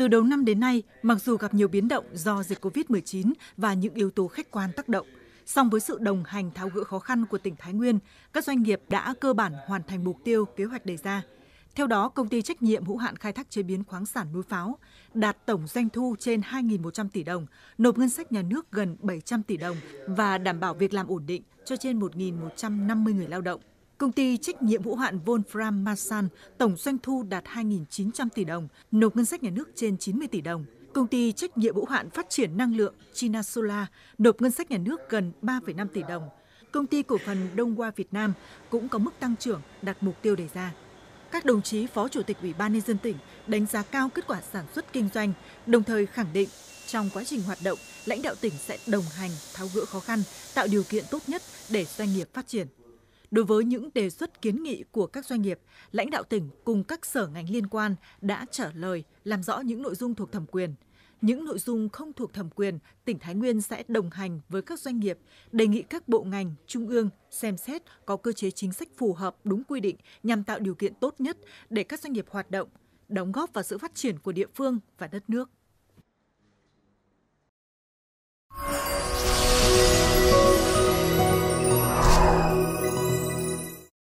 Từ đầu năm đến nay, mặc dù gặp nhiều biến động do dịch COVID-19 và những yếu tố khách quan tác động, song với sự đồng hành tháo gỡ khó khăn của tỉnh Thái Nguyên, các doanh nghiệp đã cơ bản hoàn thành mục tiêu kế hoạch đề ra. Theo đó, công ty trách nhiệm hữu hạn khai thác chế biến khoáng sản núi pháo đạt tổng doanh thu trên 2.100 tỷ đồng, nộp ngân sách nhà nước gần 700 tỷ đồng và đảm bảo việc làm ổn định cho trên 1.150 người lao động. Công ty trách nhiệm hữu hạn Volfram Masan tổng doanh thu đạt 2.900 tỷ đồng, nộp ngân sách nhà nước trên 90 tỷ đồng. Công ty trách nhiệm hữu hạn phát triển năng lượng China Solar nộp ngân sách nhà nước gần 3,5 tỷ đồng. Công ty cổ phần Đông Hoa Việt Nam cũng có mức tăng trưởng đạt mục tiêu đề ra. Các đồng chí Phó Chủ tịch Ủy ban Nhân dân tỉnh đánh giá cao kết quả sản xuất kinh doanh, đồng thời khẳng định trong quá trình hoạt động, lãnh đạo tỉnh sẽ đồng hành, tháo gỡ khó khăn, tạo điều kiện tốt nhất để doanh nghiệp phát triển. Đối với những đề xuất kiến nghị của các doanh nghiệp, lãnh đạo tỉnh cùng các sở ngành liên quan đã trả lời, làm rõ những nội dung thuộc thẩm quyền. Những nội dung không thuộc thẩm quyền, tỉnh Thái Nguyên sẽ đồng hành với các doanh nghiệp, đề nghị các bộ ngành, trung ương xem xét có cơ chế chính sách phù hợp đúng quy định nhằm tạo điều kiện tốt nhất để các doanh nghiệp hoạt động, đóng góp vào sự phát triển của địa phương và đất nước.